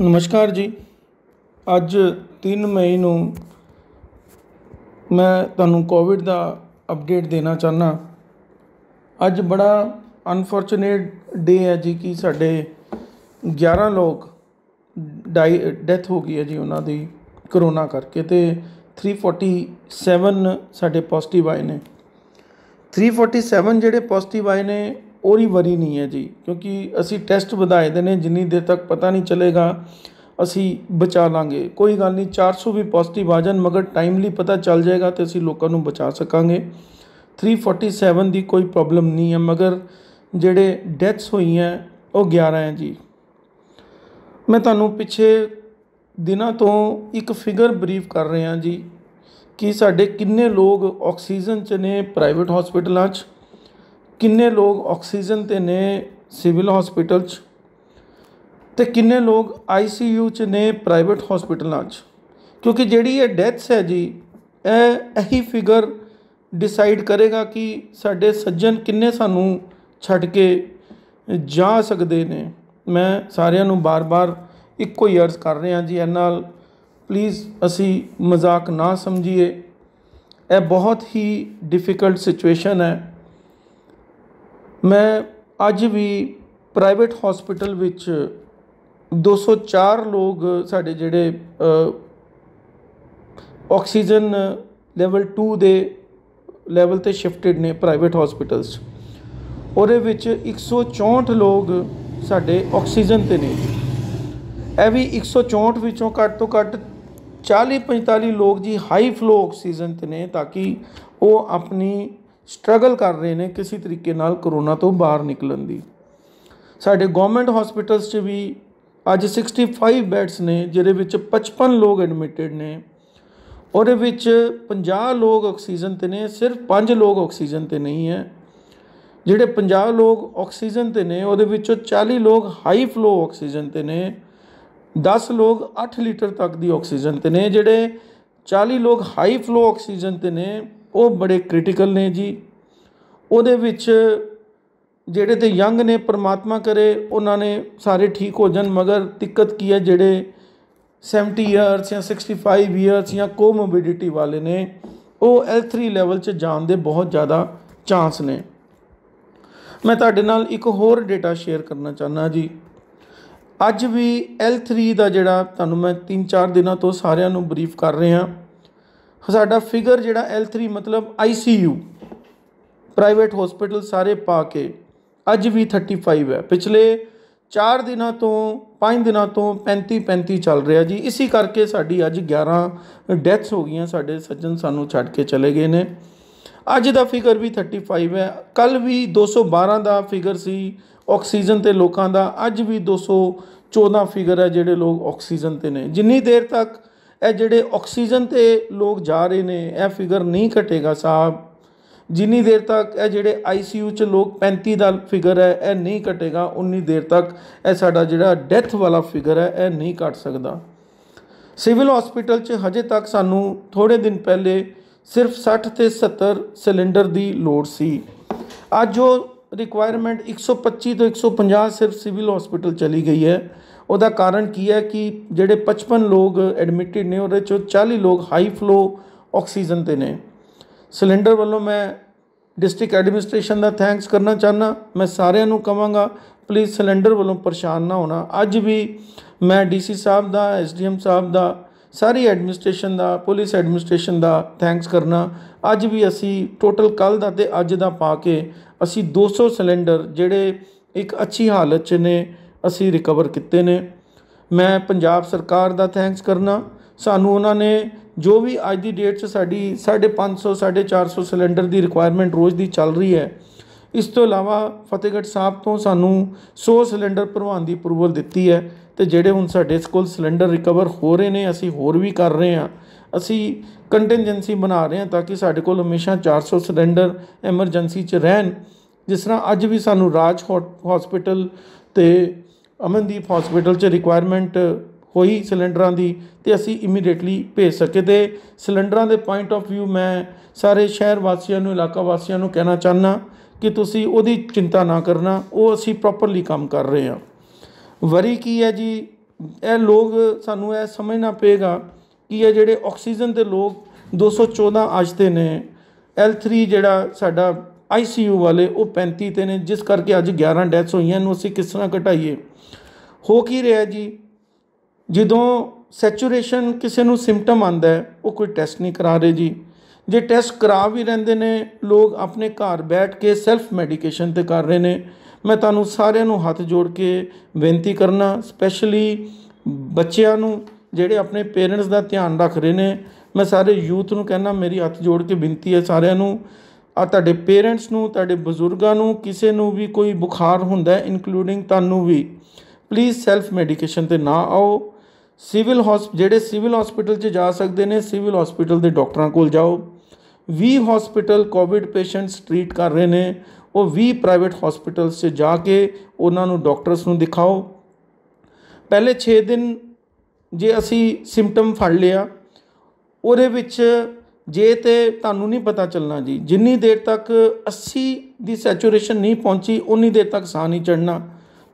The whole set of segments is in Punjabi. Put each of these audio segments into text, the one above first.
ਨਮਸਕਾਰ ਜੀ ਅੱਜ 3 ਮਈ ਨੂੰ ਮੈਂ ਤੁਹਾਨੂੰ ਕੋਵਿਡ ਦਾ ਅਪਡੇਟ ਦੇਣਾ ਚਾਹਨਾ ਅੱਜ ਬੜਾ ਅਨਫੋਰਚੂਨੇਟ ਡੇ ਹੈ ਜੀ ਕਿ ਸਾਡੇ 11 ਲੋਕ ਡੈਥ ਹੋ ਗਈ ਹੈ ਜੀ ਉਹਨਾਂ ਦੀ ਕਰੋਨਾ ਕਰਕੇ ਤੇ 347 ਸਾਡੇ ਪੋਜ਼ਿਟਿਵ ਆਏ ਨੇ 347 ਜਿਹੜੇ ਪੋਜ਼ਿਟਿਵ ਆਏ ਨੇ ਉਹਰੀ ਵਰੀ ਨਹੀਂ ਹੈ ਜੀ ਕਿਉਂਕਿ ਅਸੀਂ ਟੈਸਟ ਵਧਾਏ ਦੇ ਨੇ ਜਿੰਨੀ ਦੇਰ ਤੱਕ ਪਤਾ ਨਹੀਂ ਚੱਲੇਗਾ ਅਸੀਂ ਬਚਾ ਲਾਂਗੇ ਕੋਈ ਗੱਲ ਨਹੀਂ 400 ਵੀ ਪੋਜ਼ਿਟਿਵ ਆ ਜਾਣ ਮਗਰ ਟਾਈਮਲੀ ਪਤਾ ਚੱਲ ਜਾਏਗਾ ਤੇ ਅਸੀਂ ਲੋਕਾਂ ਨੂੰ ਬਚਾ ਸਕਾਂਗੇ 347 ਦੀ ਕੋਈ ਪ੍ਰੋਬਲਮ ਨਹੀਂ ਹੈ ਮਗਰ ਜਿਹੜੇ ਡੈਥਸ ਹੋਈਆਂ ਉਹ 11 ਹੈ ਜੀ ਮੈਂ ਤੁਹਾਨੂੰ ਪਿੱਛੇ ਦਿਨਾਂ ਤੋਂ ਇੱਕ ਫਿਗਰ ਬਰੀਫ ਕਰ ਰਿਹਾ ਜੀ ਕਿ ਸਾਡੇ ਕਿੰਨੇ ਲੋਕ ਆਕਸੀਜਨ 'ਚ ਨੇ ਪ੍ਰਾਈਵੇਟ ਹਸਪੀਟਲਾਂ 'ਚ ਕਿੰਨੇ ਲੋਕ ਆਕਸੀਜਨ ਤੇ ਨੇ ਸਿਵਲ ਹਸਪੀਟਲ 'ਚ ਤੇ ਕਿੰਨੇ ਲੋਕ ਆਈਸੀਯੂ 'ਚ ਨੇ ਪ੍ਰਾਈਵੇਟ ਹਸਪੀਟਲਾਂ 'ਚ ਕਿਉਂਕਿ ਜਿਹੜੀ ਇਹ ਡੈਥਸ ਹੈ ਜੀ ਇਹ ਇਹੀ ਫਿਗਰ ਡਿਸਾਈਡ ਕਰੇਗਾ ਕਿ ਸਾਡੇ ਸੱਜਣ ਕਿੰਨੇ ਸਾਨੂੰ ਛੱਡ ਕੇ ਜਾ ਸਕਦੇ ਨੇ ਮੈਂ ਸਾਰਿਆਂ ਨੂੰ ਬਾਰ-ਬਾਰ ਇੱਕੋ ਹੀ ਅਰਜ਼ ਕਰ ਰਿਹਾ ਜੀ ਇਹ ਨਾਲ ਪਲੀਜ਼ ਅਸੀਂ ਮਜ਼ਾਕ ਨਾ ਸਮਝੀਏ ਇਹ ਬਹੁਤ ਹੀ ਡਿਫਿਕਲਟ ਸਿਚੁਏਸ਼ਨ ਹੈ ਮੈਂ ਅੱਜ ਵੀ ਪ੍ਰਾਈਵੇਟ ਹਸਪੀਟਲ ਵਿੱਚ 204 ਲੋਕ ਸਾਡੇ ਜਿਹੜੇ ਆਕਸੀਜਨ ਲੈਵਲ 2 ਦੇ ਲੈਵਲ ਤੇ ਸ਼ਿਫਟਡ ਨੇ ਪ੍ਰਾਈਵੇਟ ਹਸਪੀਟਲਸ ਉਹਦੇ ਵਿੱਚ 164 ਲੋਕ ਸਾਡੇ ਆਕਸੀਜਨ ਤੇ ਨੇ ਇਹ ਵੀ 164 ਵਿੱਚੋਂ ਘੱਟ ਤੋਂ ਘੱਟ 40 45 ਲੋਕ ਜੀ ਹਾਈ ਫਲੋ ਆਕਸੀਜਨ ਤੇ ਨੇ ਤਾਂ ਕਿ ਉਹ ਆਪਣੀ ਸਟਰਗਲ ਕਰ ਰਹੇ ਨੇ ਕਿਸੇ ਤਰੀਕੇ ਨਾਲ ਕਰੋਨਾ ਤੋਂ ਬਾਹਰ ਨਿਕਲਣ ਦੀ ਸਾਡੇ ਗਵਰਨਮੈਂਟ ਹਸਪੀਟਲਸ 'ਚ ਵੀ ਅੱਜ 65 ਬੈਡਸ ਨੇ ਜਿਹਦੇ ਵਿੱਚ 55 ਲੋਕ ਐਡਮਿਟਡ ਨੇ ਉਹਦੇ ਵਿੱਚ 50 ਲੋਕ ਆਕਸੀਜਨ ਤੇ ਨੇ ਸਿਰਫ 5 ਲੋਕ ਆਕਸੀਜਨ ਤੇ ਨਹੀਂ ਹੈ ਜਿਹੜੇ 50 ਲੋਕ ਆਕਸੀਜਨ ਤੇ ਨੇ ਉਹਦੇ ਵਿੱਚੋਂ 40 ਲੋਕ ਹਾਈ ਫਲੋ ਆਕਸੀਜਨ ਤੇ ਨੇ 10 ਲੋਕ 8 ਲੀਟਰ ਤੱਕ ਦੀ ਆਕਸੀਜਨ ਤੇ ਨੇ ਜਿਹੜੇ 40 ਲੋਕ ਹਾਈ ਫਲੋ ਆਕਸੀਜਨ ਤੇ ਨੇ ਉਹ ਬੜੇ ਕ੍ਰਿਟੀਕਲ ਨੇ ਜੀ ਉਹਦੇ ਵਿੱਚ ਜਿਹੜੇ ਤੇ ਯੰਗ ਨੇ ਪਰਮਾਤਮਾ ਕਰੇ ਉਹਨਾਂ ਨੇ ਸਾਰੇ ਠੀਕ ਹੋ ਜਾਣ ਮਗਰ ਦਿੱਕਤ ਕੀ ਹੈ ਜਿਹੜੇ 70 ਇਅਰਸ ਜਾਂ 65 ਇਅਰਸ ਜਾਂ ਕੋਮੋਬਿਡਿਟੀ ਵਾਲੇ ਨੇ ਉਹ L3 ਲੈਵਲ 'ਚ ਜਾਣ ਦੇ ਬਹੁਤ ਜ਼ਿਆਦਾ ਚਾਂਸ ਨੇ ਮੈਂ ਤੁਹਾਡੇ ਨਾਲ ਇੱਕ ਹੋਰ ਡਾਟਾ ਸ਼ੇਅਰ ਕਰਨਾ ਚਾਹਨਾ ਜੀ ਅੱਜ ਵੀ L3 ਦਾ ਜਿਹੜਾ ਤੁਹਾਨੂੰ ਮੈਂ 3-4 ਦਿਨਾਂ ਤੋਂ ਸਾਰਿਆਂ ਨੂੰ ਬਰੀਫ ਕਰ ਰਿਹਾ ਹਾਂ ਸਾਡਾ ਫਿਗਰ ਜਿਹੜਾ L3 ਮਤਲਬ ICU ਪ੍ਰਾਈਵੇਟ ਹਸਪੀਟਲ ਸਾਰੇ ਪਾ ਕੇ ਅੱਜ ਵੀ 35 ਹੈ ਪਿਛਲੇ 4 ਦਿਨਾਂ ਤੋਂ 5 ਦਿਨਾਂ ਤੋਂ 35 35 ਚੱਲ ਰਿਹਾ ਜੀ ਇਸੇ ਕਰਕੇ ਸਾਡੀ ਅੱਜ 11 ਡੈਥਸ ਹੋ ਗਈਆਂ ਸਾਡੇ ਸੱਜਣ ਸਾਨੂੰ ਛੱਡ ਕੇ ਚਲੇ ਗਏ ਨੇ ਅੱਜ ਦਾ ਫਿਗਰ ਵੀ 35 ਹੈ ਕੱਲ ਵੀ 212 ਦਾ ਫਿਗਰ ਸੀ ਆਕਸੀਜਨ ਤੇ ਲੋਕਾਂ ਦਾ ਅੱਜ ਵੀ 214 ਫਿਗਰ ਹੈ ਜਿਹੜੇ ਲੋਕ ਆਕਸੀਜਨ ਤੇ ਨੇ ਜਿੰਨੀ ਦੇਰ ਤੱਕ ਇਹ ਜਿਹੜੇ ਆਕਸੀਜਨ ਤੇ ਲੋਕ ਜਾ ਰਹੇ ਨੇ ਇਹ ਫਿਗਰ ਨਹੀਂ ਘਟੇਗਾ ਸਾਹਿਬ ਜਿੰਨੀ ਦੇਰ ਤੱਕ ਇਹ ਜਿਹੜੇ ਆਈਸੀਯੂ ਚ ਲੋਕ 35 ਦਾ ਫਿਗਰ ਹੈ ਇਹ ਨਹੀਂ ਘਟੇਗਾ ਉਨੀ ਦੇਰ ਤੱਕ ਇਹ ਸਾਡਾ ਜਿਹੜਾ ਡੈਥ ਵਾਲਾ ਫਿਗਰ ਹੈ ਇਹ ਨਹੀਂ ਘਟ ਸਕਦਾ ਸਿਵਲ ਹਸਪੀਟਲ ਚ ਹਜੇ ਤੱਕ ਸਾਨੂੰ ਥੋੜੇ ਦਿਨ ਪਹਿਲੇ ਸਿਰਫ 60 ਤੇ 70 ਸਿਲੰਡਰ ਦੀ ਲੋੜ ਸੀ ਅੱਜ ਉਹ ਰਿਕੁਆਇਰਮੈਂਟ 125 ਤੋਂ 150 ਸਿਰਫ ਸਿਵਲ ਹਸਪੀਟਲ ਚਲੀ ਗਈ ਹੈ ਉਹਦਾ ਕਾਰਨ ਕੀ ਹੈ ਕਿ ਜਿਹੜੇ 55 ਲੋਕ ਐਡਮਿਟਡ ਨੇ ਉਹਦੇ ਚੋਂ 40 ਲੋਕ ਹਾਈ ਫਲੋ ਆਕਸੀਜਨ ਤੇ ਨੇ ਸਿਲੰਡਰ ਵੱਲੋਂ ਮੈਂ ਡਿਸਟ੍ਰਿਕਟ ਐਡਮਿਨਿਸਟ੍ਰੇਸ਼ਨ ਦਾ ਥੈਂਕਸ ਕਰਨਾ ਚਾਹਨਾ ਮੈਂ ਸਾਰਿਆਂ ਨੂੰ ਕਹਾਂਗਾ ਪਲੀਜ਼ ਸਿਲੰਡਰ ਵੱਲੋਂ ਪਰੇਸ਼ਾਨ ਨਾ ਹੋਣਾ ਅੱਜ ਵੀ ਮੈਂ ਡੀਸੀ ਸਾਹਿਬ ਦਾ ਐਸਡੀਐਮ ਸਾਹਿਬ ਦਾ ਸਾਰੀ ਐਡਮਿਨਿਸਟ੍ਰੇਸ਼ਨ ਦਾ ਪੁਲਿਸ ਐਡਮਿਨਿਸਟ੍ਰੇਸ਼ਨ ਦਾ ਥੈਂਕਸ ਕਰਨਾ ਅੱਜ ਵੀ ਅਸੀਂ ਟੋਟਲ ਕੱਲ ਦਾ ਤੇ ਅੱਜ ਦਾ ਪਾ ਕੇ ਅਸੀਂ 200 ਸਿਲੰਡਰ ਜਿਹੜੇ ਇੱਕ ਅੱਛੀ ਹਾਲਤ 'ਚ ਨੇ ਅਸੀਂ ਰਿਕਵਰ ਕੀਤੇ ਨੇ ਮੈਂ ਪੰਜਾਬ ਸਰਕਾਰ ਦਾ ਥੈਂਕਸ ਕਰਨਾ ਸਾਨੂੰ ਉਹਨਾਂ ਨੇ ਜੋ ਵੀ ਅੱਜ ਦੀ ਡੇਟ 'ਚ ਸਾਡੀ 550 450 ਸਿਲੰਡਰ ਦੀ ਰਿਕੁਆਇਰਮੈਂਟ ਰੋਜ਼ ਦੀ ਚੱਲ ਰਹੀ ਹੈ ਇਸ ਤੋਂ ਇਲਾਵਾ ਫਤਿਹਗੜ੍ਹ ਸਾਹਿਬ ਤੋਂ ਸਾਨੂੰ 100 ਸਿਲੰਡਰ ਭਰਵਾਉਣ ਦੀ ਅਪਰੂਵਲ ਦਿੱਤੀ ਹੈ ਤੇ ਜਿਹੜੇ ਹੁਣ ਸਾਡੇ ਕੋਲ ਸਿਲੰਡਰ ਰਿਕਵਰ ਹੋ ਰਹੇ ਨੇ ਅਸੀਂ ਹੋਰ ਵੀ ਕਰ ਰਹੇ ਹਾਂ ਅਸੀਂ ਕੰਟੀਨਜੈਂਸੀ ਬਣਾ ਰਹੇ ਹਾਂ ਤਾਂ ਕਿ ਸਾਡੇ ਕੋਲ ਹਮੇਸ਼ਾ 400 ਸਿਲੰਡਰ ਐਮਰਜੈਂਸੀ 'ਚ ਰਹਿਣ ਜਿਸ ਤਰ੍ਹਾਂ ਅੱਜ ਵੀ ਸਾਨੂੰ ਰਾਜ ਹਸਪੀਟਲ ਤੇ ਅਮਨਦੀਪ ਹਸਪੀਟਲ 'ਚ ਰਿਕੁਆਇਰਮੈਂਟ ਹੋਈ ਸਿਲੰਡਰਾਂ ਦੀ ਤੇ ਅਸੀਂ ਇਮੀਡੀਏਟਲੀ ਭੇਜ ਸਕੇ ਤੇ ਸਿਲੰਡਰਾਂ ਦੇ ਪੁਆਇੰਟ ਆਫ View ਮੈਂ ਸਾਰੇ ਸ਼ਹਿਰ ਵਾਸੀਆਂ ਨੂੰ ਇਲਾਕਾ ਵਾਸੀਆਂ ਨੂੰ ਕਹਿਣਾ ਚਾਹਨਾ ਕਿ ਤੁਸੀਂ ਉਹਦੀ ਚਿੰਤਾ ਨਾ ਕਰਨਾ ਉਹ ਅਸੀਂ ਪ੍ਰੋਪਰਲੀ ਕੰਮ ਕਰ ਰਹੇ ਹਾਂ ਵਰੀ ਕੀ ਹੈ ਜੀ ਇਹ ਲੋਕ ਸਾਨੂੰ ਇਹ ਸਮਝਣਾ ਪਏਗਾ ਕਿ ਇਹ ਜਿਹੜੇ ਆਕਸੀਜਨ ਦੇ ਲੋਕ 214 ਅੱਜ ਤੇ ਨੇ L3 ਜਿਹੜਾ ਸਾਡਾ ICU ਵਾਲੇ ਉਹ 35 ਤੇ ਨੇ ਜਿਸ ਕਰਕੇ ਅੱਜ 11 ਡੈਥਸ ਹੋਈਆਂ ਨੂੰ ਅਸੀਂ ਕਿਸ ਤਰ੍ਹਾਂ ਘਟਾਈਏ ਹੋ ਕੀ ਰਿਹਾ ਜੀ ਜਦੋਂ ਸੈਚੂਰੇਸ਼ਨ ਕਿਸੇ ਨੂੰ ਸਿੰਪਟਮ ਆਂਦਾ ਹੈ ਉਹ ਕੋਈ ਟੈਸਟ ਨਹੀਂ ਕਰਾ ਰਹੇ ਜੀ ਜੇ ਟੈਸਟ ਕਰਾ ਵੀ ਰਹਿੰਦੇ ਨੇ ਲੋਕ ਆਪਣੇ ਘਰ ਬੈਠ ਕੇ ਸੈਲਫ ਮੈਡੀਕੇਸ਼ਨ ਤੇ ਕਰ ਰਹੇ ਨੇ ਮੈਂ ਤੁਹਾਨੂੰ ਸਾਰਿਆਂ ਨੂੰ ਹੱਥ ਜੋੜ ਕੇ ਬੇਨਤੀ ਕਰਨਾ ਸਪੈਸ਼ਲੀ ਬੱਚਿਆਂ ਨੂੰ ਜਿਹੜੇ ਆਪਣੇ ਪੇਰੈਂਟਸ ਦਾ ਧਿਆਨ ਰੱਖ ਰਹੇ ਨੇ ਮੈਂ ਸਾਰੇ ਯੂਥ ਨੂੰ ਕਹਿਣਾ ਮੇਰੀ ਹੱਥ ਜੋੜ ਕੇ ਬੇਨਤੀ ਹੈ ਸਾਰਿਆਂ ਨੂੰ ਆ ਤੁਹਾਡੇ ਪੇਰੈਂਟਸ ਨੂੰ ਤੁਹਾਡੇ ਬਜ਼ੁਰਗਾਂ ਨੂੰ ਕਿਸੇ ਨੂੰ ਵੀ ਕੋਈ ਬੁਖਾਰ ਹੁੰਦਾ ਹੈ ਇਨਕਲੂਡਿੰਗ ਤੁਹਾਨੂੰ ਵੀ ਪਲੀਜ਼ ਸੈਲਫ ਮੈਡੀਕੇਸ਼ਨ ਤੇ ਨਾ ਆਓ ਸਿਵਲ ਹਸਪ ਜਿਹੜੇ ਸਿਵਲ ਹਸਪੀਟਲ 'ਚ ਜਾ ਸਕਦੇ ਨੇ ਸਿਵਲ ਹਸਪੀਟਲ ਦੇ ਡਾਕਟਰਾਂ ਕੋਲ ਜਾਓ ਵੀ ਹਸਪੀਟਲ ਕੋਵਿਡ ਪੇਸ਼ੈਂਟਸ ਟ੍ਰੀਟ ਕਰ ਰਹੇ ਨੇ ਉਹ 20 ਪ੍ਰਾਈਵੇਟ ਹਸਪੀਟਲਸ 'ਚ ਜਾ ਕੇ ਉਹਨਾਂ ਨੂੰ ਡਾਕਟਰਸ ਨੂੰ ਦਿਖਾਓ ਪਹਿਲੇ 6 ਦਿਨ ਜੇ ਅਸੀਂ ਸਿੰਪਟਮ ਫੜ ਲਿਆ ਉਹਦੇ ਵਿੱਚ ਜੇ ਤੇ ਤੁਹਾਨੂੰ ਨਹੀਂ ਪਤਾ ਚੱਲਣਾ ਜੀ ਜਿੰਨੀ ਦੇਰ ਤੱਕ 80 ਦੀ ਸੈਚੂਰੇਸ਼ਨ ਨਹੀਂ ਪਹੁੰਚੀ ਉਨੀ ਦੇਰ ਤੱਕ ਸਾਹ ਨਹੀਂ ਚੜਨਾ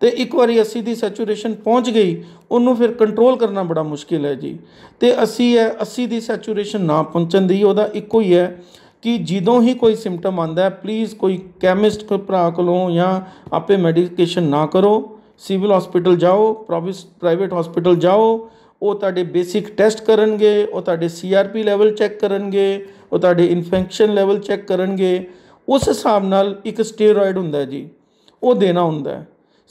ਤੇ ਇੱਕ ਵਾਰੀ 80 ਦੀ ਸੈਚੂਰੇਸ਼ਨ ਪਹੁੰਚ ਗਈ ਉਹਨੂੰ ਫਿਰ ਕੰਟਰੋਲ ਕਰਨਾ ਬੜਾ ਮੁਸ਼ਕਿਲ ਹੈ ਜੀ ਤੇ ਅਸੀਂ ਹੈ 80 ਦੀ ਸੈਚੂਰੇਸ਼ਨ ਨਾ ਪਹੁੰਚਣ ਦੀ ਉਹਦਾ ਇੱਕੋ ਹੀ ਹੈ ਕਿ ਜਦੋਂ ਹੀ ਕੋਈ ਸਿੰਪਟਮ ਆਂਦਾ ਹੈ ਪਲੀਜ਼ ਕੋਈ ਕੈਮਿਸਟ ਕੋ ਭਰਾ ਕੋਲੋਂ ਜਾਂ ਆਪੇ ਮੈਡੀਕੇਸ਼ਨ ਨਾ ਕਰੋ ਸਿਵਲ ਹਸਪੀਟਲ ਜਾਓ ਪ੍ਰਾਈਵੇਟ ਹਸਪੀਟਲ ਜਾਓ ਉਹ ਤੁਹਾਡੇ ਬੇਸਿਕ ਟੈਸਟ ਕਰਨਗੇ ਉਹ ਤੁਹਾਡੇ ਸੀਆਰਪੀ ਲੈਵਲ ਚੈੱਕ ਕਰਨਗੇ ਉਹ ਤੁਹਾਡੇ ਇਨਫੈਕਸ਼ਨ ਲੈਵਲ ਚੈੱਕ ਕਰਨਗੇ ਉਸ ਹਿਸਾਬ ਨਾਲ ਇੱਕ ਸਟੀਰੋਇਡ ਹੁੰਦਾ ਜੀ ਉਹ ਦੇਣਾ ਹੁੰਦਾ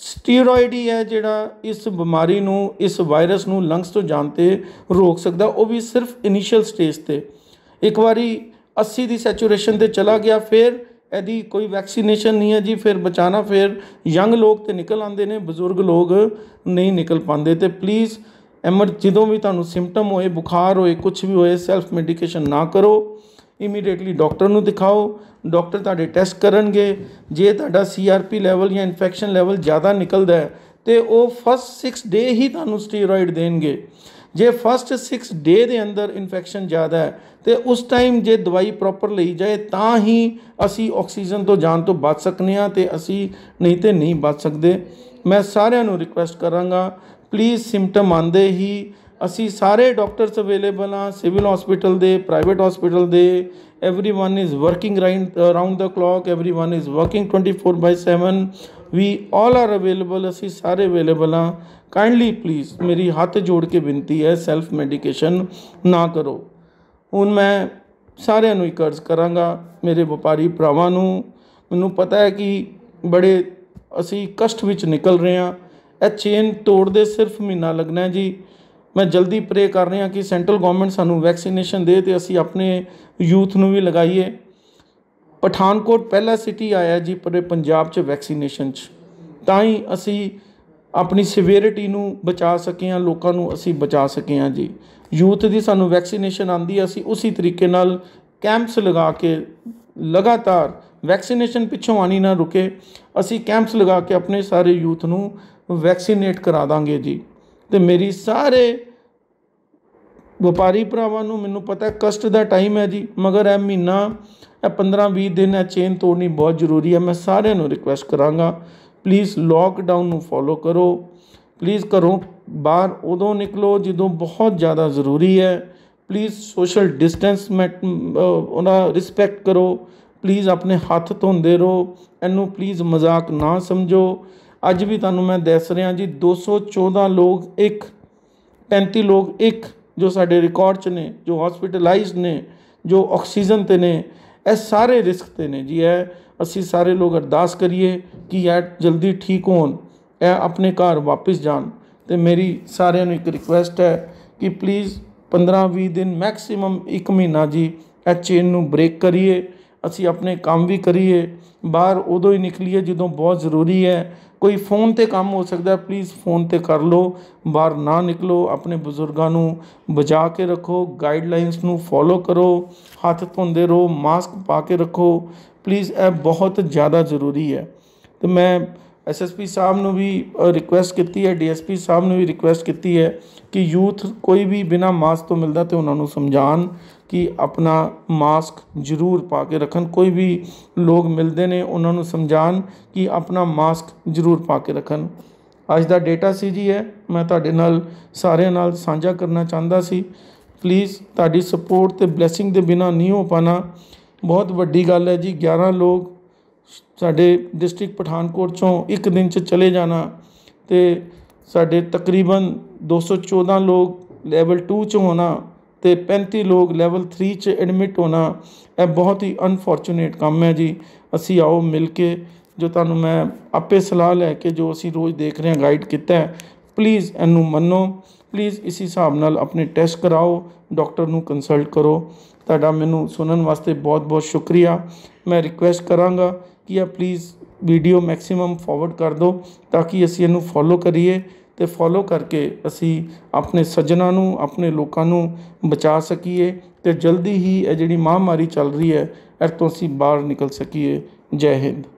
ਸਟੀਰੋਇਡ ਹੀ ਹੈ ਜਿਹੜਾ ਇਸ ਬਿਮਾਰੀ ਨੂੰ ਇਸ ਵਾਇਰਸ ਨੂੰ ਲੰਗਸ ਤੋਂ ਜਾਣ ਤੇ ਰੋਕ ਸਕਦਾ ਉਹ ਵੀ ਸਿਰਫ ਇਨੀਸ਼ੀਅਲ ਸਟੇਜ ਤੇ ਇੱਕ ਵਾਰੀ 80 ਦੀ ਸੈਚੂਰੇਸ਼ਨ ਤੇ ਚਲਾ ਗਿਆ ਫਿਰ ਇਹਦੀ ਕੋਈ ਵੈਕਸੀਨੇਸ਼ਨ ਨਹੀਂ ਹੈ ਜੀ ਫਿਰ ਬਚਾਣਾ ਫਿਰ ਯੰਗ ਲੋਕ ਤੇ ਨਿਕਲ ਆਉਂਦੇ ਨੇ ਬਜ਼ੁਰਗ ਲੋਕ ਨਹੀਂ ਨਿਕਲ ਪਾਉਂਦੇ ਤੇ ਪਲੀਜ਼ ਐਮਰ ਜਦੋਂ ਵੀ ਤੁਹਾਨੂੰ ਸਿੰਪਟਮ ਹੋਏ ਬੁਖਾਰ ਹੋਏ ਕੁਝ ਵੀ ਹੋਏ ਸੈਲਫ ਮੈਡੀਕੇਸ਼ਨ ਨਾ ਕਰੋ ਇਮੀਡੀਏਟਲੀ ਡਾਕਟਰ ਨੂੰ ਦਿਖਾਓ ਡਾਕਟਰ ਤੁਹਾਡੇ ਟੈਸਟ ਕਰਨਗੇ ਜੇ ਤੁਹਾਡਾ ਸੀਆਰਪੀ ਲੈਵਲ ਜਾਂ ਇਨਫੈਕਸ਼ਨ ਲੈਵਲ ਜ਼ਿਆਦਾ ਨਿਕਲਦਾ ਹੈ ਤੇ ਉਹ ਫਸਟ 6 ਡੇ ਹੀ ਤੁਹਾਨੂੰ ਸਟੀਰੋਇਡ ਦੇਣਗੇ ਜੇ ਫਸਟ 6 ਡੇ ਦੇ ਅੰਦਰ ਇਨਫੈਕਸ਼ਨ ਜ਼ਿਆਦਾ ਹੈ ਤੇ ਉਸ ਟਾਈਮ ਜੇ ਦਵਾਈ ਪ੍ਰੋਪਰ ਲਈ ਜਾਏ ਤਾਂ ਹੀ ਅਸੀਂ ਆਕਸੀਜਨ ਤੋਂ ਜਾਣ ਤੋਂ ਬਚ ਸਕਨੇ ਆ ਤੇ ਅਸੀਂ ਨਹੀਂ ਤੇ ਨਹੀਂ ਬਚ ਸਕਦੇ ਮੈਂ ਸਾਰਿਆਂ ਨੂੰ ਰਿਕੁਐਸਟ ਕਰਾਂਗਾ ਪਲੀਜ਼ ਸਿੰਪਟਮ ਆਂਦੇ ਹੀ ਅਸੀਂ ਸਾਰੇ ਡਾਕਟਰਸ ਅਵੇਲੇਬਲ ਆ ਸਿਵਲ ਹਸਪੀਟਲ ਦੇ ਪ੍ਰਾਈਵੇਟ ਹਸਪੀਟਲ ਦੇ everyone is working right the clock everyone is working 24 7 we all are available ਅਸੀਂ ਸਾਰੇ ਅਵੇਲੇਬਲ ਆ ਕਾਈਂਡਲੀ ਪਲੀਜ਼ ਮੇਰੀ ਹੱਥ ਜੋੜ ਕੇ ਬੇਨਤੀ ਹੈ ਸੈਲਫ ਮੈਡੀਕੇਸ਼ਨ ਨਾ ਕਰੋ ਹੁਣ ਮੈਂ ਸਾਰਿਆਂ ਨੂੰ ਇੱਕ ਅਰਜ਼ ਕਰਾਂਗਾ ਮੇਰੇ ਵਪਾਰੀ ਭਰਾਵਾਂ ਨੂੰ ਮੈਨੂੰ ਪਤਾ ਹੈ ਕਿ ਬੜੇ ਅਸੀਂ ਕਸ਼ਟ ਵਿੱਚ ਨਿਕਲ ਰਹੇ ਹਾਂ ਇਹ ਚੇਨ ਤੋੜਦੇ ਸਿਰਫ ਮਹੀਨਾ ਲੱਗਣਾ ਜੀ ਮੈਂ ਜਲਦੀ ਪ੍ਰੇ ਕਰ ਰਿਹਾ ਕਿ ਸੈਂਟਰਲ ਗਵਰਨਮੈਂਟ ਸਾਨੂੰ ਵੈਕਸੀਨੇਸ਼ਨ ਦੇ ਤੇ ਅਸੀਂ ਆਪਣੇ ਯੂਥ ਨੂੰ ਵੀ ਲਗਾਈਏ ਪਠਾਨਕੋਟ ਪਹਿਲਾ ਸਿਟੀ ਆਇਆ ਜੀ ਪਰ ਪੰਜਾਬ 'ਚ ਵੈਕਸੀਨੇਸ਼ਨ 'ਚ ਤਾਂ ਹੀ ਅਸੀਂ ਆਪਣੀ ਸਿਵੀਅਰਿਟੀ ਨੂੰ ਬਚਾ ਸਕੇ ਹਾਂ ਲੋਕਾਂ ਨੂੰ ਅਸੀਂ ਬਚਾ ਸਕੇ ਹਾਂ ਜੀ ਯੂਥ ਦੀ ਸਾਨੂੰ ਵੈਕਸੀਨੇਸ਼ਨ ਆਂਦੀ ਅਸੀਂ ਉਸੇ ਤਰੀਕੇ ਨਾਲ ਕੈਂਪਸ ਲਗਾ ਕੇ ਲਗਾਤਾਰ ਵੈਕਸੀਨੇਸ਼ਨ ਪਿੱਛੋਂ ਆਣੀ ਨਾ ਰੁਕੇ ਅਸੀਂ ਕੈਂਪਸ ਲਗਾ ਕੇ ਆਪਣੇ ਸਾਰੇ ਯੂਥ ਨੂੰ ਵੈਕਸੀਨੇਟ ਕਰਾ ਦਾਂਗੇ ਜੀ ਤੇ ਮੇਰੀ ਸਾਰੇ ਵਪਾਰੀ ਭਰਾਵਾਂ ਨੂੰ ਮੈਨੂੰ ਪਤਾ ਕਸ਼ਟ ਦਾ ਟਾਈਮ ਹੈ ਜੀ ਮਗਰ ਇਹ ਮਹੀਨਾ ਇਹ 15 20 ਦਿਨ ਇਹ ਚੇਨ ਤੋੜਨੀ ਬਹੁਤ ਜ਼ਰੂਰੀ ਹੈ ਮੈਂ ਸਾਰਿਆਂ ਨੂੰ ਰਿਕੁਐਸਟ ਕਰਾਂਗਾ ਪਲੀਜ਼ ਲੋਕਡਾਊਨ ਨੂੰ ਫੋਲੋ ਕਰੋ ਪਲੀਜ਼ ਘਰੋਂ ਬਾਹਰ ਉਦੋਂ ਨਿਕਲੋ ਜਦੋਂ ਬਹੁਤ ਜ਼ਿਆਦਾ ਜ਼ਰੂਰੀ ਹੈ ਪਲੀਜ਼ ਸੋਸ਼ਲ ਡਿਸਟੈਂਸ ਉਹਨਾਂ ਰਿਸਪੈਕਟ ਕਰੋ ਪਲੀਜ਼ ਆਪਣੇ ਹੱਥ ਧੋਂਦੇ ਰਹੋ ਇਹਨੂੰ ਪਲੀਜ਼ ਮਜ਼ਾਕ ਨਾ ਸਮਝੋ ਅੱਜ ਵੀ ਤੁਹਾਨੂੰ ਮੈਂ ਦੱਸ ਰਿਹਾ ਜੀ 214 ਲੋਕ ਇੱਕ 35 ਲੋਕ ਇੱਕ ਜੋ ਸਾਡੇ ਰਿਕਾਰਡ 'ਚ ਨੇ ਜੋ ਹਸਪੀਟਲਾਈਜ਼ਡ ਨੇ ਜੋ ਆਕਸੀਜਨ ਤੇ ਨੇ ਇਹ ਸਾਰੇ ਰਿਸਕ ਤੇ ਨੇ ਜੀ ਇਹ ਅਸੀਂ ਸਾਰੇ ਲੋਕ ਅਰਦਾਸ ਕਰੀਏ ਕਿ ਇਹ ਜਲਦੀ ਠੀਕ ਹੋਣ ਇਹ ਆਪਣੇ ਘਰ ਵਾਪਸ ਜਾਣ ਤੇ ਮੇਰੀ ਸਾਰਿਆਂ ਨੂੰ ਇੱਕ ਰਿਕੁਐਸਟ ਹੈ ਕਿ ਪਲੀਜ਼ 15-20 ਦਿਨ ਮੈਕਸਿਮਮ 1 ਮਹੀਨਾ ਜੀ ਇਹ ਚੇਨ ਨੂੰ ਬ੍ਰੇਕ ਕਰੀਏ ਅਸੀਂ ਆਪਣੇ ਕੰਮ ਵੀ ਕਰੀਏ ਬਾਹਰ ਉਦੋਂ ਹੀ ਨਿਕਲੀਏ ਜਦੋਂ ਬਹੁਤ ਜ਼ਰੂਰੀ ਹੈ ਕੋਈ ਫੋਨ ਤੇ ਕੰਮ ਹੋ ਸਕਦਾ ਪਲੀਜ਼ ਫੋਨ ਤੇ ਕਰ ਲਓ ਬਾਹਰ ਨਾ ਨਿਕਲੋ ਆਪਣੇ ਬਜ਼ੁਰਗਾਂ ਨੂੰ ਬਚਾ ਕੇ ਰੱਖੋ ਗਾਈਡਲਾਈਨਸ ਨੂੰ ਫੋਲੋ ਕਰੋ ਹੱਥ ਧੋਂਦੇ ਰਹੋ ਮਾਸਕ ਪਾ ਕੇ ਰੱਖੋ ਪਲੀਜ਼ ਇਹ ਬਹੁਤ ਜ਼ਿਆਦਾ ਜ਼ਰੂਰੀ ਹੈ ਤੇ ਮੈਂ ਐਸਐਸਪੀ ਸਾਹਿਬ ਨੂੰ ਵੀ ਰਿਕੁਐਸਟ ਕੀਤੀ ਹੈ ਡੀਐਸਪੀ ਸਾਹਿਬ ਨੂੰ ਵੀ ਰਿਕੁਐਸਟ ਕੀਤੀ ਹੈ ਕਿ ਯੂਥ ਕੋਈ ਵੀ ਬਿਨਾ ਮਾਸਕ ਤੋਂ ਮਿਲਦਾ ਤੇ ਉਹਨਾਂ ਨੂੰ ਸਮਝਾਣ ਕਿ ਆਪਣਾ ਮਾਸਕ ਜ਼ਰੂਰ ਪਾ ਕੇ ਰੱਖਣ ਕੋਈ ਵੀ ਲੋਕ ਮਿਲਦੇ ਨੇ ਉਹਨਾਂ ਨੂੰ ਸਮਝਾਣ ਕਿ ਆਪਣਾ ਮਾਸਕ ਜ਼ਰੂਰ ਪਾ ਕੇ ਰੱਖਣ ਅੱਜ ਦਾ ਡਾਟਾ ਸੀ ਜੀ ਹੈ ਮੈਂ ਤੁਹਾਡੇ ਨਾਲ ਸਾਰਿਆਂ ਨਾਲ ਸਾਂਝਾ ਕਰਨਾ ਚਾਹੁੰਦਾ ਸੀ ਪਲੀਜ਼ ਤੁਹਾਡੀ ਸਪੋਰਟ ਤੇ ਬਲੇਸਿੰਗ ਦੇ ਬਿਨਾ ਨਹੀਂ ਹੋ ਪਾਣਾ ਬਹੁਤ ਵੱਡੀ ਗੱਲ ਹੈ ਜੀ 11 ਲੋਕ ਸਾਡੇ ਡਿਸਟ੍ਰਿਕਟ ਪਠਾਨਕੋਟ ਚੋਂ ਇੱਕ ਦਿਨ 'ਚ ਚਲੇ ਜਾਣਾ ਤੇ ਸਾਡੇ ਤਕਰੀਬਨ 214 ਲੋਕ ਲੈਵਲ 2 'ਚ ਹੋਣਾ ਤੇ 35 ਲੋਕ ਲੈਵਲ 3 'ਚ ਐਡਮਿਟ ਹੋਣਾ ਇਹ ਬਹੁਤ ਹੀ ਅਨਫੋਰਚੂਨੇਟ ਕੰਮ ਹੈ ਜੀ ਅਸੀਂ ਆਓ ਮਿਲ ਕੇ ਜੋ ਤੁਹਾਨੂੰ ਮੈਂ ਆਪੇ ਸਲਾਹ ਲੈ ਕੇ ਜੋ ਅਸੀਂ ਰੋਜ਼ ਦੇਖ ਰਹੇ ਹਾਂ ਗਾਈਡ ਕੀਤਾ ਹੈ ਪਲੀਜ਼ ਇਹਨੂੰ ਮੰਨੋ ਪਲੀਜ਼ ਇਸ ਹਿਸਾਬ ਨਾਲ ਆਪਣੇ ਟੈਸਟ ਕਰਾਓ ਡਾਕਟਰ ਨੂੰ ਕੰਸਲਟ ਕਰੋ ਤੁਹਾਡਾ ਮੈਨੂੰ ਸੁਣਨ ਵਾਸਤੇ ਬਹੁਤ-ਬਹੁਤ ਸ਼ੁਕਰੀਆ ਮੈਂ ਰਿਕੁਐਸਟ ਕਰਾਂਗਾ ਕਿ ਆ ਪਲੀਜ਼ ਵੀਡੀਓ ਮੈਕਸਿਮਮ ਫਾਰਵਰਡ ਕਰ ਦਿਓ ਤਾਂ ਕਿ ਅਸੀਂ ਇਹਨੂੰ ਫੋਲੋ ਕਰੀਏ ਤੇ ਫੋਲੋ ਕਰਕੇ ਅਸੀਂ ਆਪਣੇ ਸੱਜਣਾ ਨੂੰ ਆਪਣੇ ਲੋਕਾਂ ਨੂੰ ਬਚਾ ਸਕੀਏ ਤੇ ਜਲਦੀ ਹੀ ਇਹ ਜਿਹੜੀ ਮਹਾਮਾਰੀ ਚੱਲ ਰਹੀ ਹੈ ਇਹ ਤੋਂ ਅਸੀਂ ਬਾਹਰ ਨਿਕਲ ਸਕੀਏ ਜੈ ਹਿੰਦ